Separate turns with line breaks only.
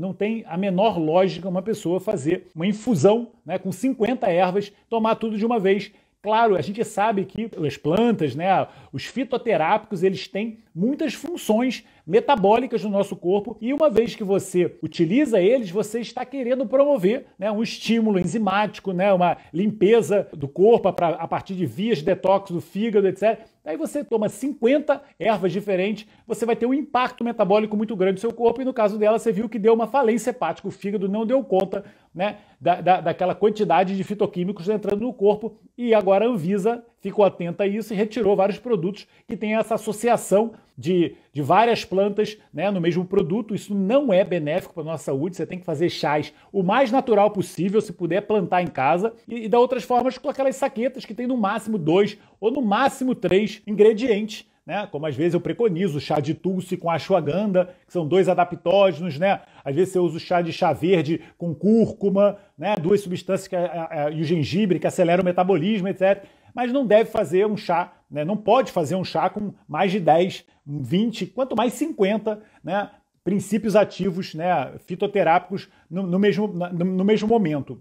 não tem a menor lógica uma pessoa fazer uma infusão né, com 50 ervas, tomar tudo de uma vez. Claro, a gente sabe que as plantas, né, os fitoterápicos, eles têm muitas funções metabólicas do nosso corpo e uma vez que você utiliza eles, você está querendo promover né, um estímulo enzimático, né, uma limpeza do corpo pra, a partir de vias de detox do fígado, etc. Aí você toma 50 ervas diferentes, você vai ter um impacto metabólico muito grande no seu corpo e no caso dela você viu que deu uma falência hepática, o fígado não deu conta né, da, da, daquela quantidade de fitoquímicos entrando no corpo e agora a Anvisa ficou atenta a isso e retirou vários produtos que têm essa associação de, de várias plantas né, no mesmo produto. Isso não é benéfico para a nossa saúde. Você tem que fazer chás o mais natural possível, se puder plantar em casa, e, e da outras formas com aquelas saquetas que tem no máximo dois ou no máximo três ingredientes. Né? Como às vezes eu preconizo o chá de tulsi com ashwagandha, que são dois adaptógenos, né? Às vezes eu uso chá de chá verde com cúrcuma, né? Duas substâncias que, e o gengibre que acelera o metabolismo, etc. Mas não deve fazer um chá né? não pode fazer um chá com mais de 10, 20, quanto mais 50 né? princípios ativos né? fitoterápicos no, no mesmo, no, no mesmo momento.